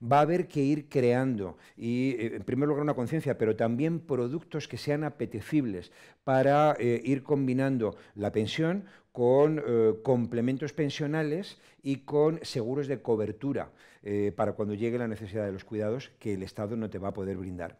va a haber que ir creando, y eh, en primer lugar una conciencia, pero también productos que sean apetecibles para eh, ir combinando la pensión con eh, complementos pensionales y con seguros de cobertura para cuando llegue la necesidad de los cuidados que el Estado no te va a poder brindar.